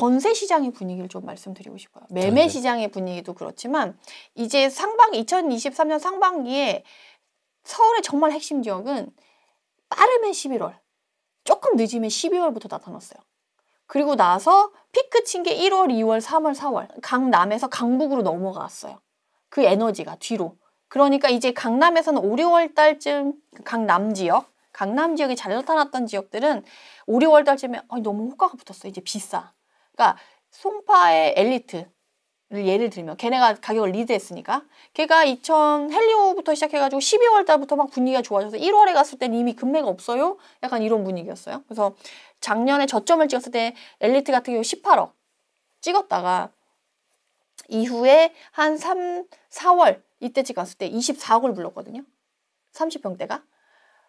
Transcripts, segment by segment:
전세 시장의 분위기를 좀 말씀드리고 싶어요. 매매 아, 네. 시장의 분위기도 그렇지만 이제 상반 2023년 상반기에 서울의 정말 핵심 지역은 빠르면 11월, 조금 늦으면 12월부터 나타났어요. 그리고 나서 피크 친 게 1월, 2월, 3월, 4월 강남에서 강북으로 넘어갔어요. 그 에너지가 뒤로. 그러니까 이제 강남에서는 5, 6월 달쯤 강남 지역, 강남 지역이 잘 나타났던 지역들은 5, 6월 달쯤에 너무 호가가 붙었어. 이제 비싸. 그러니까 송파의 엘리트 를 예를 들면 걔네가 가격을 리드했으니까 걔가 2000 헬리오부터 시작해가지고 12월 달부터 막 분위기가 좋아져서 1월에 갔을 땐 이미 금매가 없어요 약간 이런 분위기였어요 그래서 작년에 저점을 찍었을 때 엘리트 같은 경우 18억 찍었다가 이후에 한 3, 4월 이때찍었을때 24억을 불렀거든요 30평대가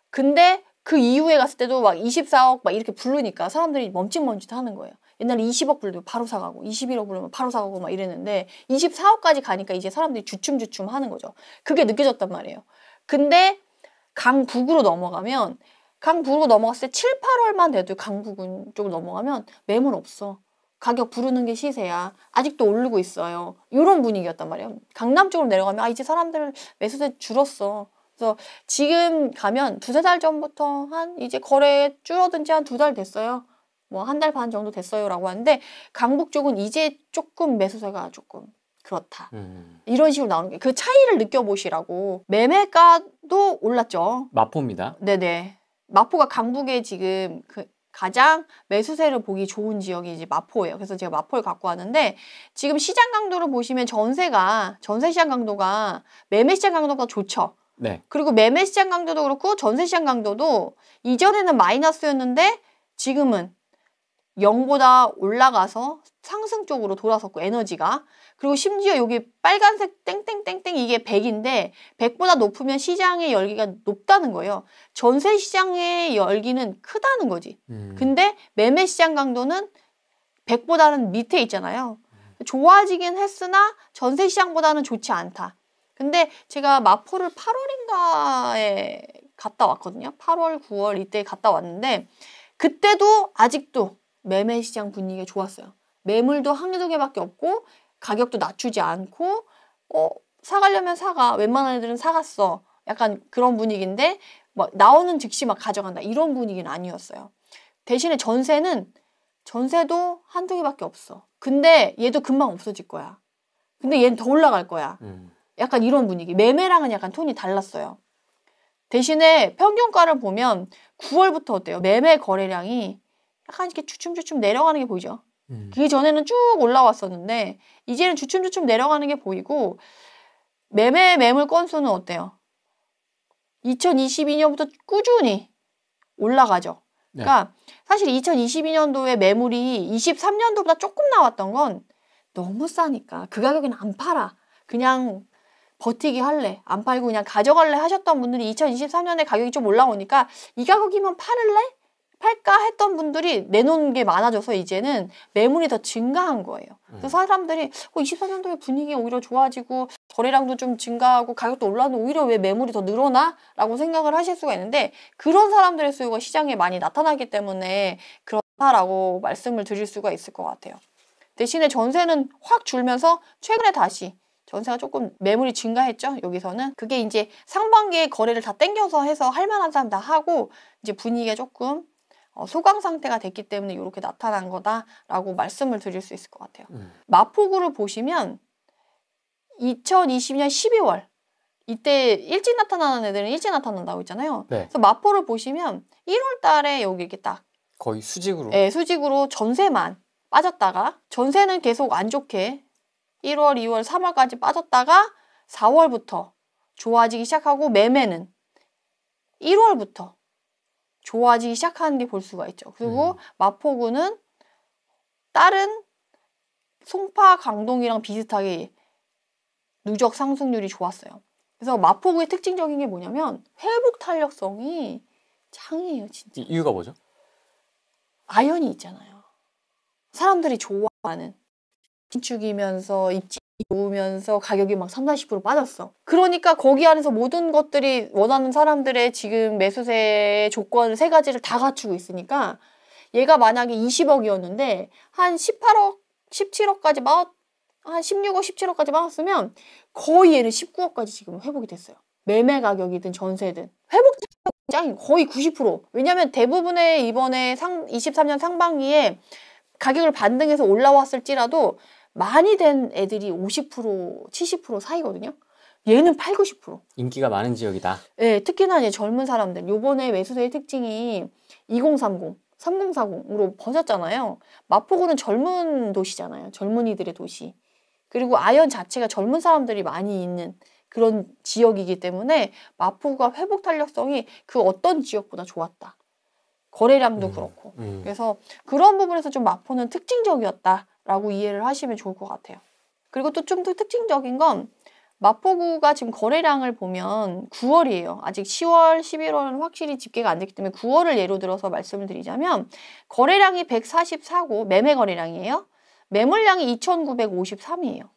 근데 그 이후에 갔을 때도 막 24억 막 이렇게 부르니까 사람들이 멈칫멈칫 하는 거예요 옛날에 20억 불도 바로 사가고 21억 불면 바로 사가고 막 이랬는데 24억까지 가니까 이제 사람들이 주춤주춤 하는 거죠. 그게 느껴졌단 말이에요. 근데 강북으로 넘어가면 강북으로 넘어갔을 때 7, 8월만 돼도 강북은 쪽으로 넘어가면 매물 없어. 가격 부르는 게 시세야. 아직도 오르고 있어요. 이런 분위기였단 말이에요. 강남 쪽으로 내려가면 아 이제 사람들 매수세 줄었어. 그래서 지금 가면 두세 달 전부터 한 이제 거래 줄어든 지한 두 달 됐어요. 뭐한달반 정도 됐어요라고 하는데 강북 쪽은 이제 조금 매수세가 조금 그렇다. 음. 이런 식으로 나오는 게 그 차이를 느껴보시라고 매매가도 올랐죠. 마포입니다. 네네. 마포가 강북에 지금 그 가장 매수세를 보기 좋은 지역이 이제 마포예요. 그래서 제가 마포를 갖고 왔는데 지금 시장 강도를 보시면 전세가 전세 시장 강도가 매매 시장 강도가 좋죠. 네. 그리고 매매 시장 강도도 그렇고 전세 시장 강도도 이전에는 마이너스였는데 지금은 0보다 올라가서 상승 쪽으로 돌아섰고 에너지가 그리고 심지어 여기 빨간색 땡땡땡땡 이게 100인데 100보다 높으면 시장의 열기가 높다는 거예요. 전세 시장의 열기는 크다는 거지. 음. 근데 매매 시장 강도는 100보다는 밑에 있잖아요. 좋아지긴 했으나 전세 시장보다는 좋지 않다. 근데 제가 마포를 8월인가에 갔다 왔거든요. 8월, 9월 이때 갔다 왔는데 그때도 아직도 매매 시장 분위기가 좋았어요. 매물도 한두 개밖에 없고 가격도 낮추지 않고 어 사가려면 사가 웬만한 애들은 사갔어 약간 그런 분위기인데 막 뭐 나오는 즉시 막 가져간다 이런 분위기는 아니었어요. 대신에 전세는 전세도 한두 개밖에 없어. 근데 얘도 금방 없어질 거야. 근데 얘는 더 올라갈 거야. 음. 약간 이런 분위기. 매매랑은 약간 톤이 달랐어요. 대신에 평균가를 보면 9월부터 어때요? 매매 거래량이 약간 이렇게 주춤주춤 내려가는 게 보이죠. 음. 그 전에는 쭉 올라왔었는데 이제는 주춤주춤 내려가는 게 보이고 매매 매물 건수는 어때요? 2022년부터 꾸준히 올라가죠. 네. 그러니까 사실 2022년도에 매물이 23년도보다 조금 나왔던 건 너무 싸니까 그 가격에는 안 팔아. 그냥 버티기 할래. 안 팔고 그냥 가져갈래 하셨던 분들이 2023년에 가격이 좀 올라오니까 이 가격이면 팔을래? 팔까 했던 분들이 내놓은 게 많아져서 이제는 매물이 더 증가한 거예요. 음. 그래서 음. 사람들이 어, 24년도에 분위기 오히려 좋아지고 거래량도 좀 증가하고 가격도 올라오는데 오히려 왜 매물이 더 늘어나? 라고 생각을 하실 수가 있는데 그런 사람들의 수요가 시장에 많이 나타나기 때문에 그렇다라고 말씀을 드릴 수가 있을 것 같아요. 대신에 전세는 확 줄면서 최근에 다시 전세가 조금 매물이 증가했죠. 여기서는 그게 이제 상반기에 거래를 다 땡겨서 해서 할 만한 사람 다 하고 이제 분위기가 조금 어, 소강 상태가 됐기 때문에 이렇게 나타난 거다라고 말씀을 드릴 수 있을 것 같아요. 음. 마포구를 보시면 2020년 12월 이때 일찍 나타나는 애들은 일찍 나타난다고 했잖아요. 네. 그래서 마포를 보시면 1월 달에 여기 이렇게 딱 거의 수직으로 네, 수직으로 전세만 빠졌다가 전세는 계속 안 좋게 1월, 2월, 3월까지 빠졌다가 4월부터 좋아지기 시작하고 매매는 1월부터 좋아지기 시작하는 게 볼 수가 있죠. 그리고 음. 마포구는 다른 송파 강동이랑 비슷하게 누적 상승률이 좋았어요. 그래서 마포구의 특징적인 게 뭐냐면 회복 탄력성이 창이에요 진짜. 이유가 뭐죠? 아연이 있잖아요. 사람들이 좋아하는 건축이면서 입지 오면서 가격이 막 30, 40% 빠졌어. 그러니까 거기 안에서 모든 것들이 원하는 사람들의 지금 매수세 조건 세 가지를 다 갖추고 있으니까 얘가 만약에 20억이었는데 한 18억, 17억까지 막한 16억, 17억까지 막았으면 거의 얘는 19억까지 지금 회복이 됐어요. 매매 가격이든 전세든 회복 짱 거의 90%왜냐면 대부분의 이번에 상 23년 상반기에 가격을 반등해서 올라왔을지라도 많이 된 애들이 50% 70% 사이거든요. 얘는 8, 90%. 인기가 많은 지역이다. 네, 특히나 이제 젊은 사람들. 요번에 매수세의 특징이 2030, 3040으로 버졌잖아요 마포구는 젊은 도시잖아요. 젊은이들의 도시. 그리고 아현 자체가 젊은 사람들이 많이 있는 그런 지역이기 때문에 마포구가 회복 탄력성이 그 어떤 지역보다 좋았다. 거래량도 음, 그렇고. 음. 그래서 그런 부분에서 좀 마포는 특징적이었다. 라고 이해를 하시면 좋을 것 같아요. 그리고 또 좀 더 특징적인 건 마포구가 지금 거래량을 보면 9월이에요. 아직 10월, 11월은 확실히 집계가 안 됐기 때문에 9월을 예로 들어서 말씀을 드리자면 거래량이 144고 매매 거래량이에요. 매물량이 2,953이에요.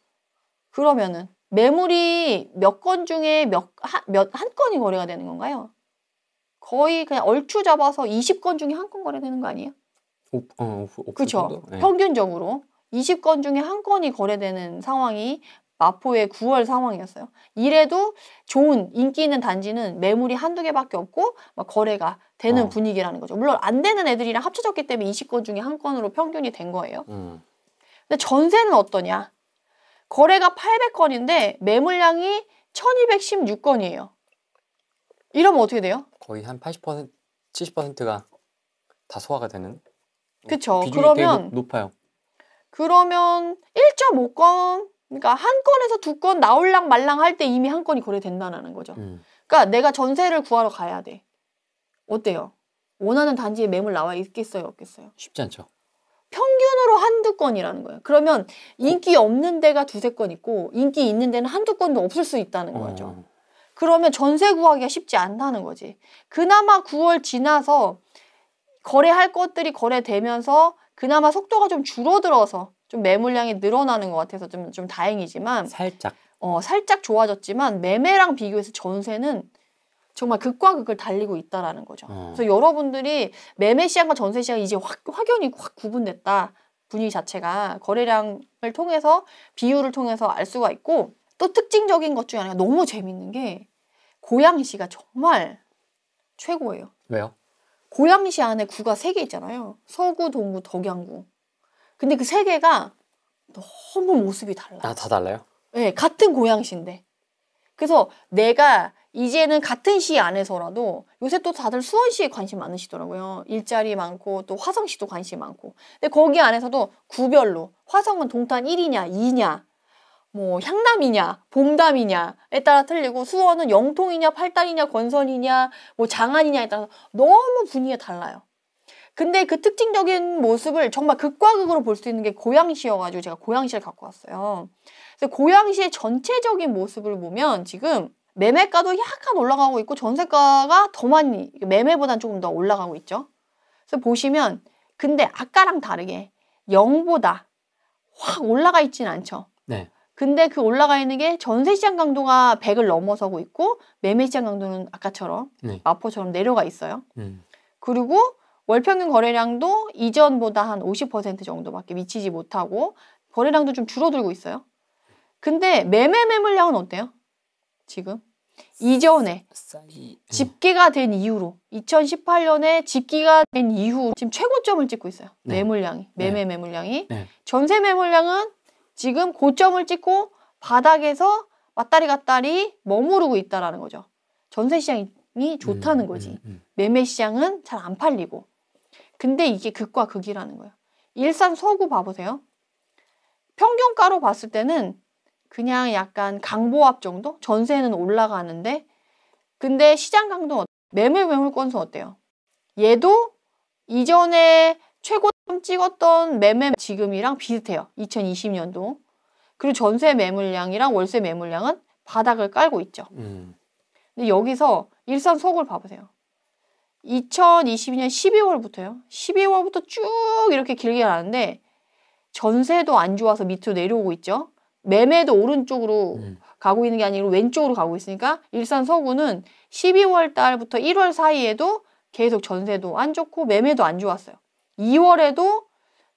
그러면은 매물이 몇 건 중에 몇, 한, 건이 거래가 되는 건가요? 거의 그냥 얼추 잡아서 20건 중에 한 건 거래되는 거 아니에요? 어, 어, 그렇죠. 네. 평균적으로. 20건 중에 한 건이 거래되는 상황이 마포의 9월 상황이었어요. 이래도 좋은 인기 있는 단지는 매물이 한두 개밖에 없고 막 거래가 되는 어. 분위기라는 거죠. 물론 안 되는 애들이랑 합쳐졌기 때문에 20건 중에 한 건으로 평균이 된 거예요. 음. 근데 전세는 어떠냐? 거래가 800건인데 매물량이 1216건이에요. 이러면 어떻게 돼요? 거의 한 80%, 70%가 다 소화가 되는? 그렇죠. 그러면 높아요. 그러면 1.5건 그러니까 한 건에서 두 건 나올랑 말랑 할 때 이미 한 건이 거래된다는 거죠. 음. 그러니까 내가 전세를 구하러 가야 돼. 어때요? 원하는 단지에 매물 나와 있겠어요, 없겠어요? 쉽지 않죠. 평균으로 한두 건이라는 거예요. 그러면 인기 없는 데가 두세 건 있고 인기 있는 데는 한두 건도 없을 수 있다는 거죠. 음. 그러면 전세 구하기가 쉽지 않다는 거지. 그나마 9월 지나서 거래할 것들이 거래되면서 그나마 속도가 좀 줄어들어서 좀 매물량이 늘어나는 것 같아서 좀, 좀 다행이지만 살짝 어 살짝 좋아졌지만 매매랑 비교해서 전세는 정말 극과 극을 달리고 있다라는 거죠. 어. 그래서 여러분들이 매매 시장과 전세 시장이 이제 확, 확연히 확 구분됐다. 분위기 자체가 거래량을 통해서 비율을 통해서 알 수가 있고 또 특징적인 것 중에 하나가 너무 재밌는 게 고양시가 정말 최고예요. 왜요? 고양시 안에 구가 세 개 있잖아요. 서구, 동구, 덕양구. 근데 그 3개가 너무 모습이 달라요. 아, 다 달라요? 네, 같은 고양시인데. 그래서 내가 이제는 같은 시 안에서라도 요새 또 다들 수원시에 관심 많으시더라고요. 일자리 많고 또 화성시도 관심 많고. 근데 거기 안에서도 구별로 화성은 동탄 1이냐 2냐 뭐 향남이냐 봄담이냐에 따라 틀리고 수원은 영통이냐 팔달이냐 권선이냐 뭐 장안이냐에 따라서 너무 분위기가 달라요. 근데 그 특징적인 모습을 정말 극과 극으로 볼 수 있는 게 고양시여가지고 제가 고양시를 갖고 왔어요. 그래서 고양시의 전체적인 모습을 보면 지금 매매가도 약간 올라가고 있고 전세가가 더 많이 매매보단 조금 더 올라가고 있죠. 그래서 보시면 근데 아까랑 다르게 0보다 확 올라가 있진 않죠. 근데 그 올라가 있는 게 전세 시장 강도가 100을 넘어서고 있고 매매 시장 강도는 아까처럼 네. 마포처럼 내려가 있어요. 음. 그리고 월 평균 거래량도 이전보다 한 50% 정도밖에 미치지 못하고 거래량도 좀 줄어들고 있어요. 근데 매매 매물량은 어때요? 지금 이전에 집계가 된 이후로 2018년에 집계가 된 이후 지금 최고점을 찍고 있어요. 네. 매물량이 매매 네. 매물량이 네. 전세 매물량은 지금 고점을 찍고 바닥에서 왔다리 갔다리 머무르고 있다라는 거죠. 전세 시장이 좋다는 음, 거지. 음, 음. 매매 시장은 잘 안 팔리고. 근데 이게 극과 극이라는 거예요. 일산 서구 봐보세요. 평균가로 봤을 때는 그냥 약간 강보합 정도? 전세는 올라가는데 근데 시장 강도 매물 매물 건수 어때요? 얘도 이전에 최고점 찍었던 매매 지금이랑 비슷해요. 2020년도. 그리고 전세 매물량이랑 월세 매물량은 바닥을 깔고 있죠. 음. 근데 여기서 일산 서구를 봐보세요. 2022년 12월부터요. 12월부터 쭉 이렇게 길게 가는데 전세도 안 좋아서 밑으로 내려오고 있죠. 매매도 오른쪽으로 음. 가고 있는 게 아니고 왼쪽으로 가고 있으니까 일산 서구는 12월 달부터 1월 사이에도 계속 전세도 안 좋고 매매도 안 좋았어요. 2월에도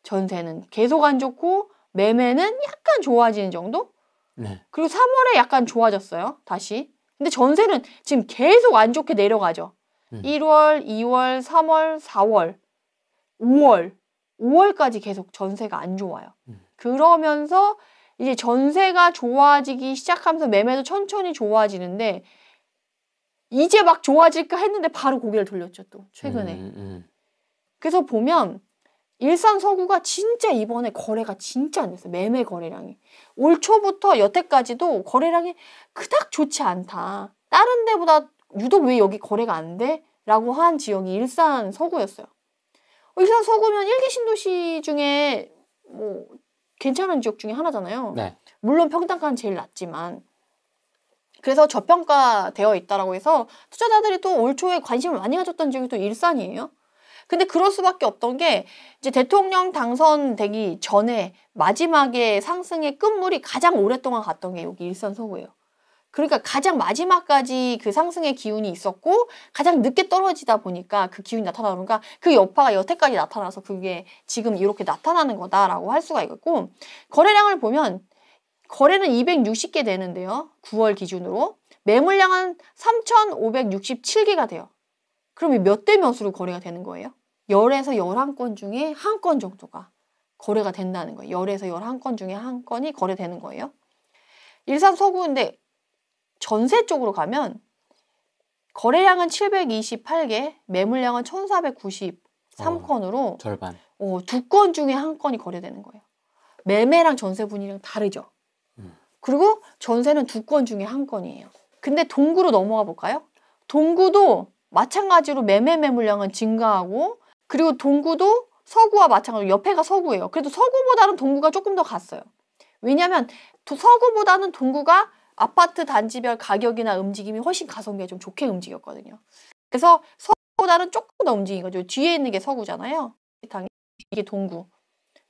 전세는 계속 안 좋고 매매는 약간 좋아지는 정도? 네. 그리고 3월에 약간 좋아졌어요. 다시. 근데 전세는 지금 계속 안 좋게 내려가죠. 음. 1월, 2월, 3월, 4월, 5월, 5월까지 계속 전세가 안 좋아요. 음. 그러면서 이제 전세가 좋아지기 시작하면서 매매도 천천히 좋아지는데 이제 막 좋아질까 했는데 바로 고개를 돌렸죠 또 최근에. 음, 음, 음. 그래서 보면 일산 서구가 진짜 이번에 거래가 진짜 안 됐어요. 매매 거래량이. 올 초부터 여태까지도 거래량이 그닥 좋지 않다. 다른 데보다 유독 왜 여기 거래가 안 돼? 라고 한 지역이 일산 서구였어요. 어, 일산 서구면 일기 신도시 중에 뭐 괜찮은 지역 중에 하나잖아요. 네. 물론 평당가는 제일 낮지만 그래서 저평가되어 있다라고 해서 투자자들이 또 올 초에 관심을 많이 가졌던 지역이 또 일산이에요. 근데 그럴 수밖에 없던 게 이제 대통령 당선되기 전에 마지막에 상승의 끝물이 가장 오랫동안 갔던 게 여기 일선 서구예요. 그러니까 가장 마지막까지 그 상승의 기운이 있었고 가장 늦게 떨어지다 보니까 그 기운이 나타나는가 그 여파가 여태까지 나타나서 그게 지금 이렇게 나타나는 거다라고 할 수가 있고 거래량을 보면 거래는 260개 되는데요. 9월 기준으로 매물량은 3,567개가 돼요. 그럼 몇 대 몇으로 거래가 되는 거예요? 10에서 11건 중에 한 건 정도가 거래가 된다는 거예요. 10에서 11건 중에 한 건이 거래되는 거예요. 일산 서구인데 전세 쪽으로 가면 거래량은 728개, 매물량은 1493건으로 어, 절반. 어, 두건 중에 한 건이 거래되는 거예요. 매매랑 전세 분이랑 다르죠. 음. 그리고 전세는 두 건 중에 한 건이에요. 근데 동구로 넘어가 볼까요? 동구도 마찬가지로 매매 매물량은 증가하고 그리고 동구도 서구와 마찬가지로 옆에가 서구예요. 그래도 서구보다는 동구가 조금 더 갔어요. 왜냐하면 서구보다는 동구가 아파트 단지별 가격이나 움직임이 훨씬 가성비가 좀 좋게 움직였거든요. 그래서 서구보다는 조금 더 움직인 거죠. 뒤에 있는 게 서구잖아요. 당연히 이게 동구.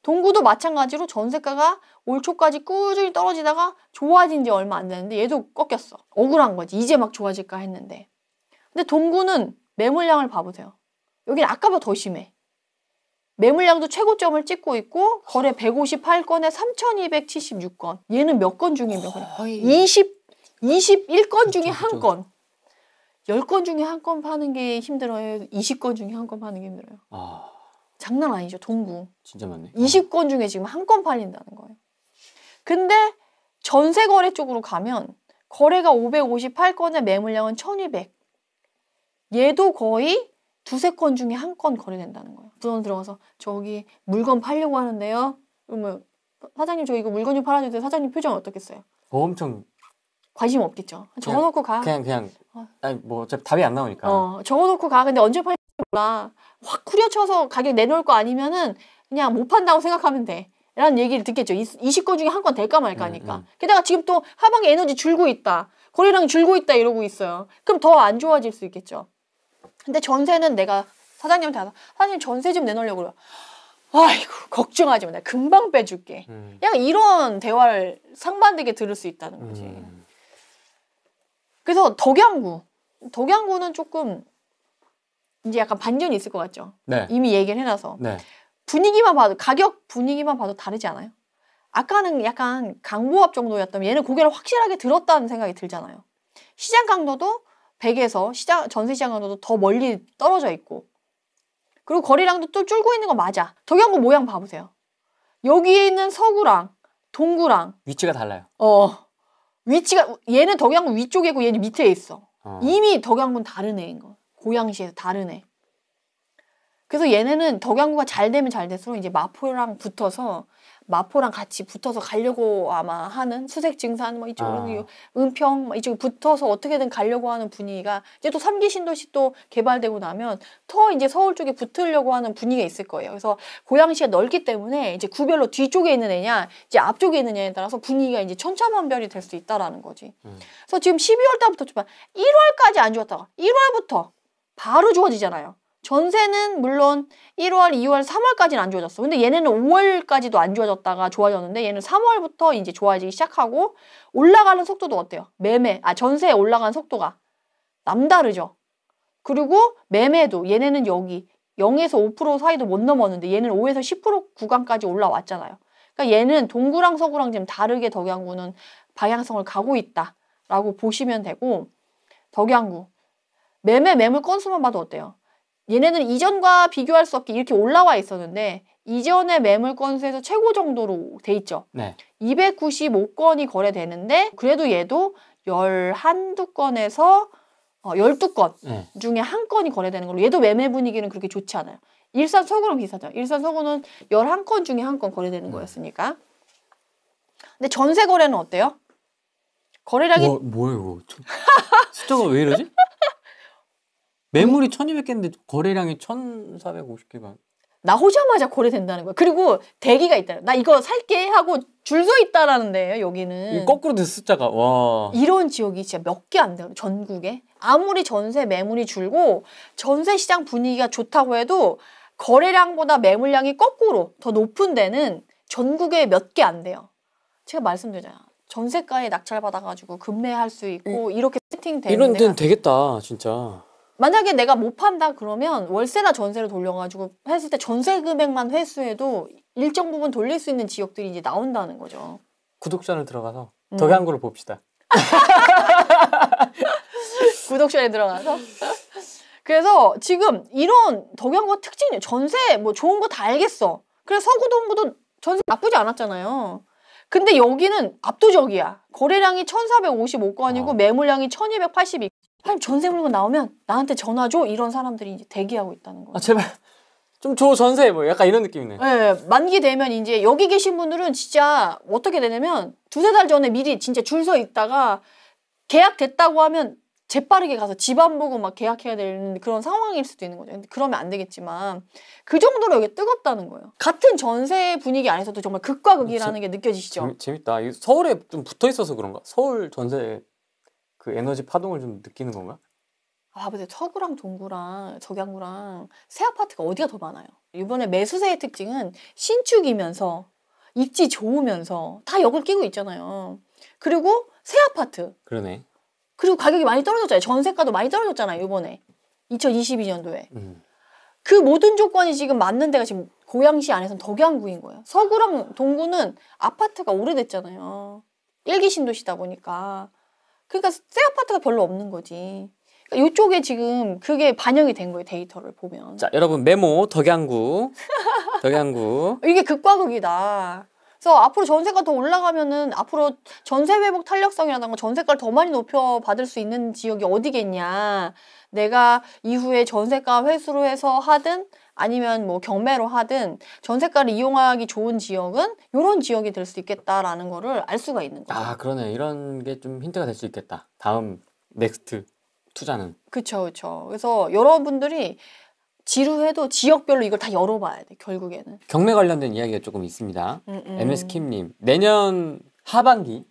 동구도 마찬가지로 전세가가 올 초까지 꾸준히 떨어지다가 좋아진 지 얼마 안 됐는데 얘도 꺾였어. 억울한 거지. 이제 막 좋아질까 했는데. 근데 동구는 매물량을 봐보세요. 여기는 아까보다 더 심해. 매물량도 최고점을 찍고 있고 거래 158건에 3,276건. 얘는 몇 건 중에 몇 건? 20 21건 중에 한 건. 10건 중에 한 건 파는 게 힘들어요. 20건 중에 한 건 파는 게 힘들어요. 아... 장난 아니죠, 동구. 진짜 많네. 20건 중에 지금 한 건 팔린다는 거예요. 근데 전세 거래 쪽으로 가면 거래가 558건에 매물량은 1,200. 얘도 거의 두세 건 중에 한 건 거래된다는 거예요. 부원 들어가서 저기 물건 팔려고 하는데요. 그러면 사장님 저 이거 물건 좀 팔아주세요. 사장님 표정 어떻겠어요? 어, 엄청 관심 없겠죠. 그냥, 적어놓고 가. 그냥 그냥 어. 아니 뭐 어차피 답이 안 나오니까. 어, 적어놓고 가. 근데 언제 팔지 몰라. 확 후려쳐서 가격 내놓을 거 아니면은 그냥 못 판다고 생각하면 돼. 라는 얘기를 듣겠죠. 20건 중에 한 건 될까 말까니까. 음, 음. 게다가 지금 또 하방에 에너지 줄고 있다. 거래량 줄고 있다 이러고 있어요. 그럼 더 안 좋아질 수 있겠죠. 근데 전세는 내가 사장님한테 가서 사장님 전세 좀 내놓으려고 그래요. 아이고 걱정하지 마. 내가 금방 빼줄게. 음. 약간 이런 대화를 상반되게 들을 수 있다는 거지. 음. 그래서 덕양구. 덕양구는 조금 이제 약간 반전이 있을 것 같죠. 네. 이미 얘기를 해놔서. 네. 분위기만 봐도 가격 분위기만 봐도 다르지 않아요? 아까는 약간 강보합 정도였다면 얘는 고개를 확실하게 들었다는 생각이 들잖아요. 시장 강도도 100에서 시장, 전세 시장으로도 더 멀리 떨어져 있고 그리고 거리랑도 또 쫄고 있는 거 맞아. 덕양구 모양 봐보세요. 여기에 있는 서구랑 동구랑 위치가 달라요. 어 위치가 얘는 덕양구 위쪽이고 얘는 밑에 있어. 어. 이미 덕양구는 다른 애인 거. 고양시에서 다른 애. 그래서 얘네는 덕양구가 잘 되면 잘 될수록 이제 마포랑 붙어서 마포랑 같이 붙어서 가려고 아마 하는 수색 증산 뭐이쪽으 아. 은평 뭐 이쪽 붙어서 어떻게든 가려고 하는 분위기가 이제 또 3기 신도시 또 개발되고 나면 더 이제 서울 쪽에 붙으려고 하는 분위기가 있을 거예요. 그래서 고양시가 넓기 때문에 이제 구별로 뒤쪽에 있는 애냐 이제 앞쪽에 있는 애에 따라서 분위기가 이제 천차만별이 될 수 있다라는 거지. 음. 그래서 지금 12월 달부터 좀 1월까지 안 좋았다가 1월부터 바로 좋아지잖아요. 전세는 물론 1월, 2월, 3월까지는 안 좋아졌어. 근데 얘네는 5월까지도 안 좋아졌다가 좋아졌는데 얘는 3월부터 이제 좋아지기 시작하고 올라가는 속도도 어때요? 매매, 아 전세에 올라간 속도가 남다르죠. 그리고 매매도 얘네는 여기 0에서 5% 사이도 못 넘었는데 얘는 5에서 10% 구간까지 올라왔잖아요. 그러니까 얘는 동구랑 서구랑 지금 다르게 덕양구는 방향성을 가고 있다라고 보시면 되고 덕양구 매매 매물 건수만 봐도 어때요? 얘네는 이전과 비교할 수 없게 이렇게 올라와 있었는데 이전의 매물 건수에서 최고 정도로 돼 있죠. 네. 295건이 거래되는데 그래도 얘도 11두건에서 어, 12건 네. 중에 한 건이 거래되는 걸로 얘도 매매 분위기는 그렇게 좋지 않아요. 일산 서구랑 비슷하죠. 일산 서구는 11건 중에 한 건 거래되는 네. 거였으니까. 근데 전세 거래는 어때요? 거래량이 뭐, 뭐예요? 숫자가 왜 이러지? 매물이 1200개인데 거래량이 1450개가 나오자마자 거래된다는 거야. 그리고 대기가 있다. 나 이거 살게 하고 줄 서 있다라는 데예요. 여기는. 이 거꾸로 된 숫자가 와. 이런 지역이 진짜 몇 개 안 돼요. 전국에. 아무리 전세 매물이 줄고 전세 시장 분위기가 좋다고 해도 거래량보다 매물량이 거꾸로 더 높은 데는 전국에 몇 개 안 돼요. 제가 말씀드리잖아요. 전세가에 낙찰 받아가지고 급매할 수 있고 이, 음. 이렇게 세팅되는 이런 데는 되겠다 진짜. 만약에 내가 못 판다 그러면 월세나 전세를 돌려가지고 했을 때 전세 금액만 회수해도 일정 부분 돌릴 수 있는 지역들이 이제 나온다는 거죠. 구독션을 들어가서 음. 덕양구를 봅시다. 구독션에 들어가서. 그래서 지금 이런 덕양구가 특징이 전세 뭐 좋은 거 다 알겠어. 그래 서구 동부도 전세 나쁘지 않았잖아요. 근데 여기는 압도적이야. 거래량이 1,455건이고 어. 아. 매물량이 1,282건. 빨리 전세 물고 나오면 나한테 전화 줘 이런 사람들이 이제 대기하고 있다는 거예요. 아 제발 좀줘 전세 뭐 약간 이런 느낌이네. 네 만기 되면 이제 여기 계신 분들은 진짜 어떻게 되냐면 두세 달 전에 미리 진짜 줄 서 있다가 계약 됐다고 하면 재빠르게 가서 집안 보고 막 계약해야 되는 그런 상황일 수도 있는 거죠. 그러면 안 되겠지만 그 정도로 여기 뜨겁다는 거예요. 같은 전세 분위기 안에서도 정말 극과 극이라는 제, 게 느껴지시죠? 재밌, 다 서울에 좀 붙어 있어서 그런가? 서울 전세 그 에너지 파동을 좀 느끼는 건가? 아, 근데 서구랑 동구랑 적양구랑 새 아파트가 어디가 더 많아요? 이번에 매수세의 특징은 신축이면서 입지 좋으면서 다 역을 끼고 있잖아요. 그리고 새 아파트. 그러네. 그리고 가격이 많이 떨어졌잖아요. 전세가도 많이 떨어졌잖아요, 이번에. 2022년도에. 음. 그 모든 조건이 지금 맞는 데가 지금 고양시 안에서는 덕양구인 거예요. 서구랑 동구는 아파트가 오래됐잖아요. 일기 신도시다 보니까. 그러니까 새 아파트가 별로 없는 거지. 그러니까 이쪽에 지금 그게 반영이 된 거예요 데이터를 보면. 자 여러분 메모 덕양구 덕양구 이게 극과 극이다. 그래서 앞으로 전세가 더 올라가면은 앞으로 전세 회복 탄력성이라던가 전세가를 더 많이 높여 받을 수 있는 지역이 어디겠냐. 내가 이후에 전세가 회수로 해서 하든 아니면 뭐 경매로 하든 전세가를 이용하기 좋은 지역은 이런 지역이 될 수 있겠다라는 거를 알 수가 있는 거예요. 아 그러네 이런 게 좀 힌트가 될 수 있겠다. 다음 넥스트 투자는. 그렇죠, 그렇죠. 그래서 여러분들이 지루해도 지역별로 이걸 다 열어봐야 돼 결국에는. 경매 관련된 이야기가 조금 있습니다. 음, 음. MS 킴님 내년 하반기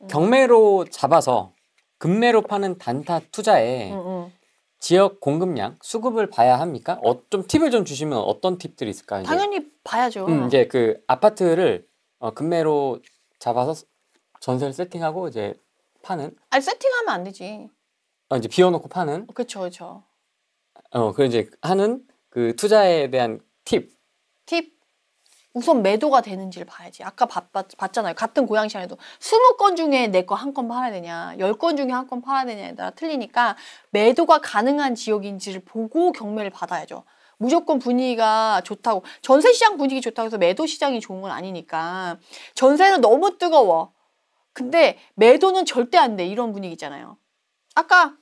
음. 경매로 잡아서 금매로 파는 단타 투자에 음, 음. 지역 공급량, 수급을 봐야 합니까? 어, 좀 팁을 좀 주시면 어떤 팁들이 있을까요? 이제? 당연히 봐야죠. 음, 이제 그 아파트를 어, 금매로 잡아서 전세를 세팅하고 이제 파는. 아니 세팅하면 안 되지. 어, 이제 비워놓고 파는. 그렇죠, 그렇죠. 어, 그 이제 하는 그 투자에 대한 팁 우선 매도가 되는지를 봐야지. 아까 봤, 봤, 잖아요 같은 고양시 안에도 20건 중에 내 거 한 건 팔아야 되냐, 10건 중에 한 건 팔아야 되냐에 따라 틀리니까 매도가 가능한 지역인지를 보고 경매를 받아야죠. 무조건 분위기가 좋다고 전세 시장 분위기 좋다고 해서 매도 시장이 좋은 건 아니니까 전세는 너무 뜨거워. 근데 매도는 절대 안 돼. 이런 분위기잖아요. 있 아까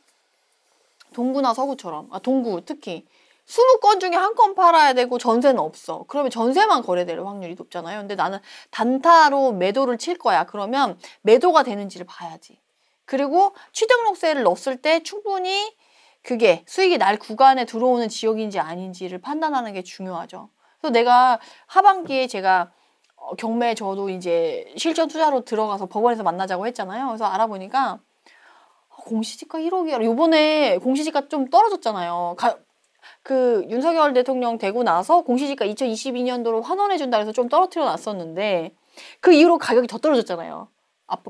동구나 서구처럼 아 동구 특히 스무 건 중에 한 건 팔아야 되고 전세는 없어. 그러면 전세만 거래될 확률이 높잖아요. 근데 나는 단타로 매도를 칠 거야. 그러면 매도가 되는지를 봐야지. 그리고 취등록세를 넣었을 때 충분히 그게 수익이 날 구간에 들어오는 지역인지 아닌지를 판단하는 게 중요하죠. 그래서 내가 하반기에 제가 어, 경매 저도 이제 실전 투자로 들어가서 법원에서 만나자고 했잖아요. 그래서 알아보니까 어, 공시지가 1억이야. 요번에 공시지가 좀 떨어졌잖아요. 가, 그 윤석열 대통령 되고 나서 공시지가 2022년도로 환원해준다 해서 좀 떨어뜨려 놨었는데 그 이후로 가격이 더 떨어졌잖아요.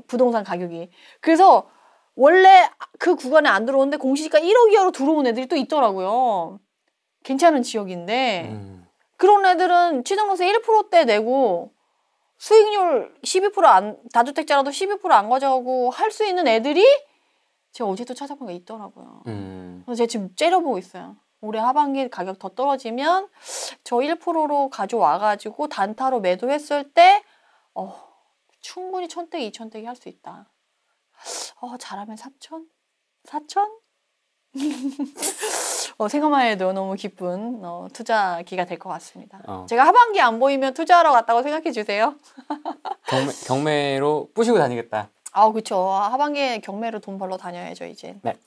부동산 가격이. 그래서 원래 그 구간에 안 들어오는데 공시지가 1억 이하로 들어온 애들이 또 있더라고요. 괜찮은 지역인데 음. 그런 애들은 취득세 1%대 내고 수익률 12%안 다주택자라도 12%안 가져가고 할 수 있는 애들이 제가 어제 또찾아본게 있더라고요. 음. 그래서 제가 지금 째려보고 있어요. 올해 하반기 가격 더 떨어지면 저 1%로 가져와가지고 단타로 매도했을 때 어, 충분히 천대기, 이천대기 할 수 있다. 어, 잘하면 3천? 4천? 어, 생각만 해도 너무 기쁜 어, 투자기가 될 것 같습니다. 어. 제가 하반기 안 보이면 투자하러 갔다고 생각해 주세요. 경매, 로 뿌시고 다니겠다. 아, 그렇죠. 하반기에 경매로 돈 벌러 다녀야죠, 이제. 네.